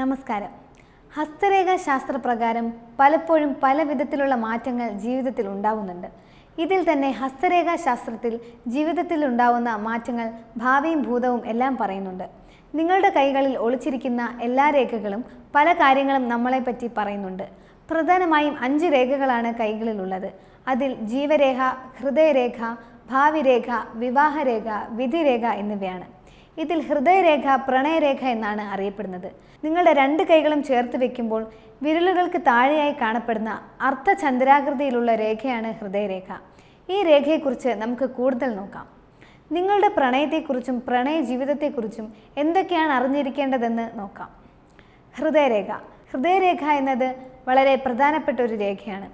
നമസ്കാരം ഹസ്തരേഖ ശാസ്ത്രപ്രകാരം പലപ്പോഴും പല വിധത്തിലുള്ള മാറ്റങ്ങൾ ജീവിതത്തിൽ ഉണ്ടാവുന്നുണ്ട് ഇതിൽ തന്നെ ഹസ്തരേഖാ ശാസ്ത്രത്തിൽ ജീവിതത്തിൽ ഉണ്ടാവുന്ന മാറ്റങ്ങൾ ഭാവിയും ഭൂതവും എല്ലാം പറയുന്നുണ്ട് നിങ്ങളുടെ കൈകളിൽ ഒളിച്ചിരിക്കുന്ന എല്ലാ രേഖകളും പല കാര്യങ്ങളും നമ്മളെപ്പറ്റി പറയുന്നുണ്ട് പ്രധാനമായും അഞ്ച് രേഖകളാണ് കൈകളിലുള്ളത് അതിൽ ജീവരേഖ ഹൃദയരേഖ ഭാവിരേഖ വിവാഹരേഖ വിധിരേഖ എന്നിവയാണ് ഇതിൽ ഹൃദയരേഖ പ്രണയരേഖ എന്നാണ് അറിയപ്പെടുന്നത് നിങ്ങളുടെ രണ്ട് കൈകളും ചേർത്ത് വെക്കുമ്പോൾ വിരലുകൾക്ക് താഴെയായി കാണപ്പെടുന്ന അർത്ഥചന്ദ്രാകൃതിയിലുള്ള രേഖയാണ് ഹൃദയരേഖ ഈ രേഖയെക്കുറിച്ച് നമുക്ക് കൂടുതൽ നോക്കാം നിങ്ങളുടെ പ്രണയത്തെക്കുറിച്ചും പ്രണയ ജീവിതത്തെക്കുറിച്ചും എന്തൊക്കെയാണ് അറിഞ്ഞിരിക്കേണ്ടതെന്ന് നോക്കാം ഹൃദയരേഖ ഹൃദയരേഖ എന്നത് വളരെ പ്രധാനപ്പെട്ട ഒരു രേഖയാണ്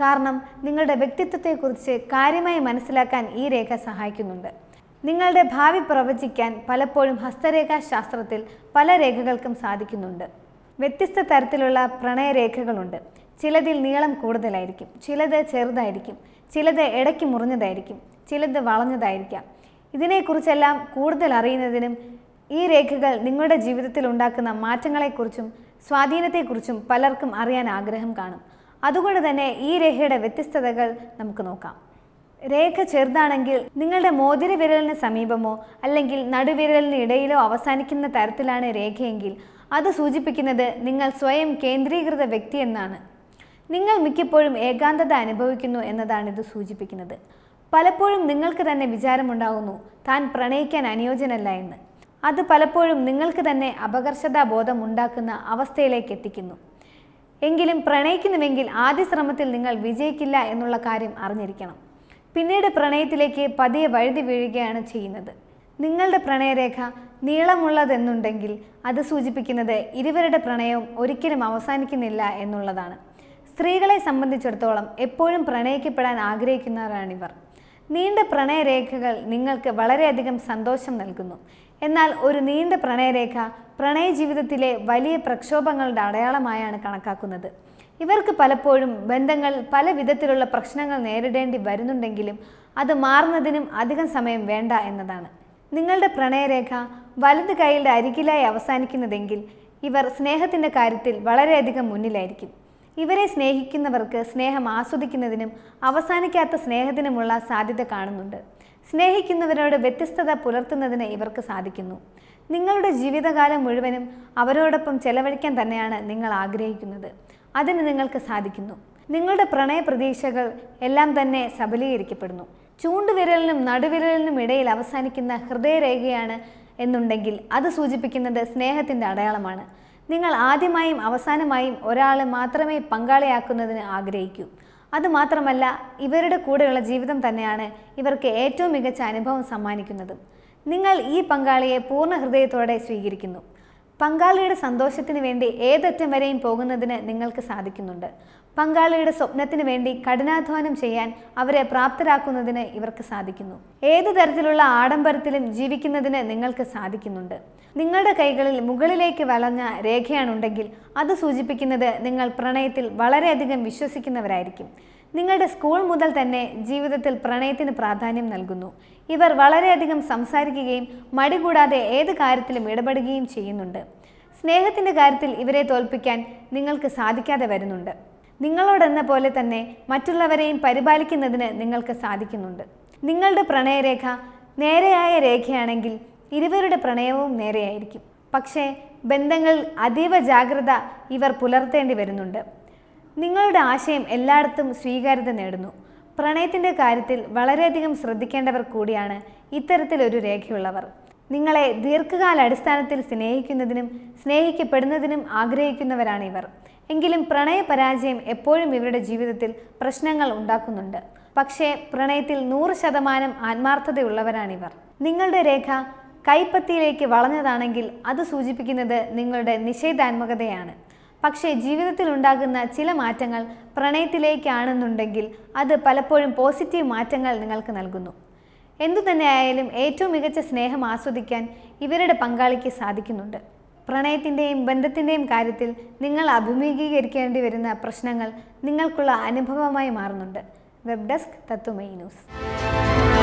കാരണം നിങ്ങളുടെ വ്യക്തിത്വത്തെക്കുറിച്ച് കാര്യമായി മനസ്സിലാക്കാൻ ഈ രേഖ സഹായിക്കുന്നുണ്ട് നിങ്ങളുടെ ഭാവി പ്രവചിക്കാൻ പലപ്പോഴും ഹസ്തരേഖാശാസ്ത്രത്തിൽ പല രേഖകൾക്കും സാധിക്കുന്നുണ്ട് വ്യത്യസ്ത തരത്തിലുള്ള പ്രണയരേഖകളുണ്ട് ചിലതിൽ നീളം കൂടുതലായിരിക്കും ചിലത് ചെറുതായിരിക്കും ചിലത് ഇടയ്ക്ക് മുറിഞ്ഞതായിരിക്കും ചിലത് വളഞ്ഞതായിരിക്കാം ഇതിനെക്കുറിച്ചെല്ലാം കൂടുതൽ അറിയുന്നതിനും ഈ രേഖകൾ നിങ്ങളുടെ ജീവിതത്തിൽ ഉണ്ടാക്കുന്ന മാറ്റങ്ങളെക്കുറിച്ചും സ്വാധീനത്തെക്കുറിച്ചും പലർക്കും അറിയാൻ ആഗ്രഹം കാണും അതുകൊണ്ട് തന്നെ ഈ രേഖയുടെ വ്യത്യസ്തതകൾ നമുക്ക് നോക്കാം രേഖ ചെറുതാണെങ്കിൽ നിങ്ങളുടെ മോതിര വിരലിന് സമീപമോ അല്ലെങ്കിൽ നടുവിരലിന് ഇടയിലോ അവസാനിക്കുന്ന തരത്തിലാണ് രേഖയെങ്കിൽ അത് സൂചിപ്പിക്കുന്നത് നിങ്ങൾ സ്വയം കേന്ദ്രീകൃത വ്യക്തി എന്നാണ് നിങ്ങൾ മിക്കപ്പോഴും ഏകാന്തത അനുഭവിക്കുന്നു എന്നതാണ് ഇത് സൂചിപ്പിക്കുന്നത് പലപ്പോഴും നിങ്ങൾക്ക് തന്നെ വിചാരമുണ്ടാകുന്നു താൻ പ്രണയിക്കാൻ അനുയോജ്യനല്ല എന്ന് അത് പലപ്പോഴും നിങ്ങൾക്ക് തന്നെ അപകർഷതാബോധം ഉണ്ടാക്കുന്ന അവസ്ഥയിലേക്ക് എത്തിക്കുന്നു എങ്കിലും പ്രണയിക്കുന്നുവെങ്കിൽ ആദ്യ ശ്രമത്തിൽ നിങ്ങൾ വിജയിക്കില്ല എന്നുള്ള കാര്യം അറിഞ്ഞിരിക്കണം പിന്നീട് പ്രണയത്തിലേക്ക് പതിയെ വഴുതി വീഴുകയാണ് ചെയ്യുന്നത് നിങ്ങളുടെ പ്രണയരേഖ നീളമുള്ളതെന്നുണ്ടെങ്കിൽ അത് സൂചിപ്പിക്കുന്നത് ഇരുവരുടെ പ്രണയവും ഒരിക്കലും അവസാനിക്കുന്നില്ല എന്നുള്ളതാണ് സ്ത്രീകളെ സംബന്ധിച്ചിടത്തോളം എപ്പോഴും പ്രണയിക്കപ്പെടാൻ ആഗ്രഹിക്കുന്നവരാണിവർ നീണ്ട പ്രണയരേഖകൾ നിങ്ങൾക്ക് വളരെയധികം സന്തോഷം നൽകുന്നു എന്നാൽ ഒരു നീണ്ട പ്രണയരേഖ പ്രണയ ജീവിതത്തിലെ വലിയ പ്രക്ഷോഭങ്ങളുടെ അടയാളമായാണ് കണക്കാക്കുന്നത് ഇവർക്ക് പലപ്പോഴും ബന്ധങ്ങൾ പല വിധത്തിലുള്ള പ്രശ്നങ്ങൾ നേരിടേണ്ടി വരുന്നുണ്ടെങ്കിലും അത് മാറുന്നതിനും അധികം സമയം വേണ്ട എന്നതാണ് നിങ്ങളുടെ പ്രണയരേഖ വലത് കൈയുടെ അരികിലായി അവസാനിക്കുന്നതെങ്കിൽ ഇവർ സ്നേഹത്തിൻ്റെ കാര്യത്തിൽ വളരെയധികം മുന്നിലായിരിക്കും ഇവരെ സ്നേഹിക്കുന്നവർക്ക് സ്നേഹം ആസ്വദിക്കുന്നതിനും അവസാനിക്കാത്ത സ്നേഹത്തിനുമുള്ള സാധ്യത കാണുന്നുണ്ട് സ്നേഹിക്കുന്നവരോട് വ്യത്യസ്തത പുലർത്തുന്നതിന് ഇവർക്ക് സാധിക്കുന്നു നിങ്ങളുടെ ജീവിതകാലം മുഴുവനും അവരോടൊപ്പം ചെലവഴിക്കാൻ തന്നെയാണ് നിങ്ങൾ ആഗ്രഹിക്കുന്നത് അതിന് നിങ്ങൾക്ക് സാധിക്കുന്നു നിങ്ങളുടെ പ്രണയ പ്രതീക്ഷകൾ എല്ലാം തന്നെ സബലീകരിക്കപ്പെടുന്നു ചൂണ്ടുവിരലിനും നടുവിരലിനും ഇടയിൽ അവസാനിക്കുന്ന ഹൃദയരേഖയാണ് എന്നുണ്ടെങ്കിൽ അത് സൂചിപ്പിക്കുന്നത് സ്നേഹത്തിൻ്റെ അടയാളമാണ് നിങ്ങൾ ആദ്യമായും അവസാനമായും ഒരാളെ മാത്രമേ പങ്കാളിയാക്കുന്നതിന് ആഗ്രഹിക്കൂ അതുമാത്രമല്ല ഇവരുടെ കൂടെയുള്ള ജീവിതം തന്നെയാണ് ഇവർക്ക് ഏറ്റവും മികച്ച അനുഭവം സമ്മാനിക്കുന്നതും നിങ്ങൾ ഈ പങ്കാളിയെ പൂർണ്ണ ഹൃദയത്തോടെ സ്വീകരിക്കുന്നു പങ്കാളിയുടെ സന്തോഷത്തിന് വേണ്ടി ഏതറ്റം വരെയും പോകുന്നതിന് നിങ്ങൾക്ക് സാധിക്കുന്നുണ്ട് പങ്കാളിയുടെ സ്വപ്നത്തിന് വേണ്ടി കഠിനാധ്വാനം ചെയ്യാൻ അവരെ പ്രാപ്തരാക്കുന്നതിന് ഇവർക്ക് സാധിക്കുന്നു ഏത് തരത്തിലുള്ള ആഡംബരത്തിലും ജീവിക്കുന്നതിന് നിങ്ങൾക്ക് സാധിക്കുന്നുണ്ട് നിങ്ങളുടെ കൈകളിൽ മുകളിലേക്ക് വളഞ്ഞ രേഖയാണുണ്ടെങ്കിൽ അത് സൂചിപ്പിക്കുന്നത് നിങ്ങൾ പ്രണയത്തിൽ വളരെയധികം വിശ്വസിക്കുന്നവരായിരിക്കും നിങ്ങളുടെ സ്കൂൾ മുതൽ തന്നെ ജീവിതത്തിൽ പ്രണയത്തിന് പ്രാധാന്യം നൽകുന്നു ഇവർ വളരെയധികം സംസാരിക്കുകയും മടി കൂടാതെ ഏത് കാര്യത്തിലും ഇടപെടുകയും ചെയ്യുന്നുണ്ട് സ്നേഹത്തിൻ്റെ കാര്യത്തിൽ ഇവരെ തോൽപ്പിക്കാൻ നിങ്ങൾക്ക് സാധിക്കാതെ വരുന്നുണ്ട് നിങ്ങളോടെന്ന പോലെ തന്നെ മറ്റുള്ളവരെയും പരിപാലിക്കുന്നതിന് നിങ്ങൾക്ക് സാധിക്കുന്നുണ്ട് നിങ്ങളുടെ പ്രണയരേഖ നേരെയായ രേഖയാണെങ്കിൽ ഇരുവരുടെ പ്രണയവും നേരെയായിരിക്കും പക്ഷേ ബന്ധങ്ങളിൽ അതീവ ജാഗ്രത ഇവർ പുലർത്തേണ്ടി വരുന്നുണ്ട് നിങ്ങളുടെ ആശയം എല്ലായിടത്തും സ്വീകാര്യത നേടുന്നു പ്രണയത്തിൻ്റെ കാര്യത്തിൽ വളരെയധികം ശ്രദ്ധിക്കേണ്ടവർ കൂടിയാണ് ഇത്തരത്തിലൊരു രേഖയുള്ളവർ നിങ്ങളെ ദീർഘകാല അടിസ്ഥാനത്തിൽ സ്നേഹിക്കുന്നതിനും സ്നേഹിക്കപ്പെടുന്നതിനും ആഗ്രഹിക്കുന്നവരാണ് ഇവർ എങ്കിലും പ്രണയ പരാജയം എപ്പോഴും ഇവരുടെ ജീവിതത്തിൽ പ്രശ്നങ്ങൾ ഉണ്ടാക്കുന്നുണ്ട് പക്ഷേ പ്രണയത്തിൽ നൂറ് ശതമാനം ആത്മാർത്ഥതയുള്ളവരാണിവർ നിങ്ങളുടെ രേഖ കൈപ്പത്തിയിലേക്ക് വളഞ്ഞതാണെങ്കിൽ അത് സൂചിപ്പിക്കുന്നത് നിങ്ങളുടെ നിഷേധാത്മകതയാണ് പക്ഷേ ജീവിതത്തിൽ ഉണ്ടാകുന്ന ചില മാറ്റങ്ങൾ പ്രണയത്തിലേക്കാണെന്നുണ്ടെങ്കിൽ അത് പലപ്പോഴും പോസിറ്റീവ് മാറ്റങ്ങൾ നിങ്ങൾക്ക് നൽകുന്നു എന്തു തന്നെയായാലും ഏറ്റവും മികച്ച സ്നേഹം ആസ്വദിക്കാൻ ഇവരുടെ പങ്കാളിക്ക് സാധിക്കുന്നുണ്ട് പ്രണയത്തിൻ്റെയും ബന്ധത്തിൻ്റെയും കാര്യത്തിൽ നിങ്ങൾ അഭിമുഖീകരിക്കേണ്ടി വരുന്ന പ്രശ്നങ്ങൾ നിങ്ങൾക്കുള്ള അനുഭവമായി മാറുന്നുണ്ട് വെബ് ഡെസ്ക് തത്വമൈ ന്യൂസ്